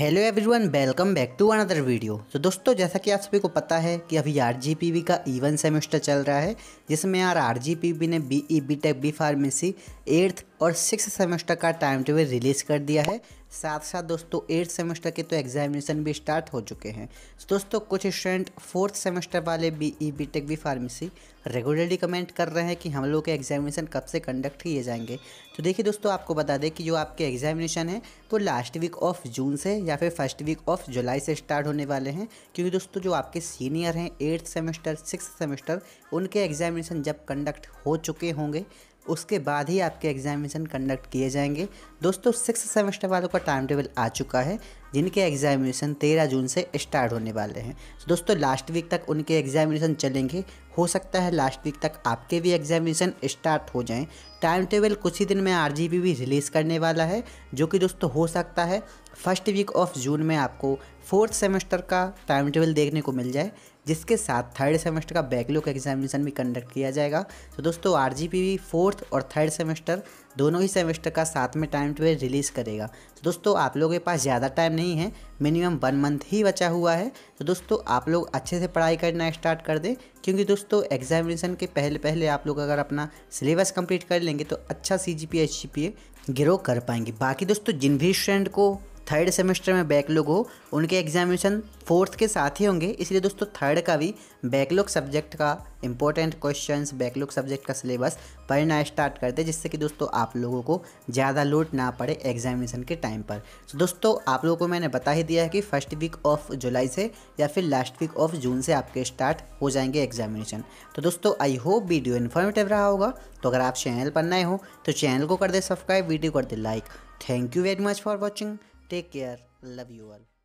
Hello everyone welcome back to another video तो दोस्तों जैसा कि आप सभी को पता है कि अभी आर का इवन सेमेस्टर चल रहा है जिसमें यार आर ने B E B tech B pharmacy eighth और सिक्स सेमेस्टर का टाइम टेबल रिलीज़ कर दिया है साथ साथ दोस्तों एट्थ सेमेस्टर के तो एग्जामिनेशन भी स्टार्ट हो चुके हैं दोस्तों कुछ स्टूडेंट फोर्थ सेमेस्टर वाले B E B tech B pharmacy regularly comment कर रहे हैं कि हम लोग के एग्जामिनेशन कब से कंडक्ट किए जाएंगे तो देखिए दोस्तों आपको बता दें कि जो आपके एग्जामिनेशन है वो लास्ट वीक ऑफ जून से या फिर फर्स्ट वीक ऑफ जुलाई से स्टार्ट होने वाले हैं क्योंकि दोस्तों जो आपके सीनियर हैं एट्थ सेमेस्टर सिक्स सेमेस्टर उनके एग्जामिनेशन जब कंडक्ट हो चुके होंगे उसके बाद ही आपके एग्जामिनेशन कंडक्ट किए जाएंगे दोस्तों सिक्स सेमेस्टर वालों का टाइम टेबल आ चुका है जिनके एग्जामिनेशन 13 जून से स्टार्ट होने वाले हैं दोस्तों लास्ट वीक तक उनके एग्जामिनेशन चलेंगे हो सकता है लास्ट वीक तक आपके भी एग्जामिनेशन स्टार्ट हो जाएं टाइम टेबल कुछ ही दिन में आर भी रिलीज़ करने वाला है जो कि दोस्तों हो सकता है फर्स्ट वीक ऑफ जून में आपको फोर्थ सेमेस्टर का टाइम टेबल देखने को मिल जाए जिसके साथ थर्ड सेमेस्टर का बैकलॉग एग्जामिनेशन भी कंडक्ट किया जाएगा तो दोस्तों आर फोर्थ और थर्ड सेमेस्टर दोनों ही सेमेस्टर का साथ में टाइम टू रिलीज़ करेगा तो दोस्तों आप लोगों के पास ज़्यादा टाइम नहीं है मिनिमम वन मंथ ही बचा हुआ है तो दोस्तों आप लोग अच्छे से पढ़ाई करना स्टार्ट कर दें क्योंकि दोस्तों एग्जामिनेशन के पहले पहले आप लोग अगर अपना सिलेबस कंप्लीट कर लेंगे तो अच्छा C G P H G P A कर पाएंगे बाकी दोस्तों जिन भी स्टूडेंट को थर्ड सेमेस्टर में बैकलॉग हो उनके एग्जामिनेशन फोर्थ के साथ ही होंगे इसलिए दोस्तों थर्ड का भी बैकलॉग सब्जेक्ट का इंपॉर्टेंट क्वेश्चन बैकलॉग सब्जेक्ट का सिलेबस पढ़ना स्टार्ट करते जिससे कि दोस्तों आप लोगों को ज़्यादा लोड ना पड़े एग्जामिनेशन के टाइम पर तो दोस्तों आप लोगों को मैंने बता ही दिया है कि फर्स्ट वीक ऑफ जुलाई से या फिर लास्ट वीक ऑफ जून से आपके स्टार्ट हो जाएंगे एग्जामिनेशन तो दोस्तों आई होप वीडियो इन्फॉर्मेटिव रहा होगा तो अगर आप चैनल पर नए हो तो चैनल को कर दे सब्सक्राइब वीडियो कर दे like thank you very much for watching Take care. Love you all.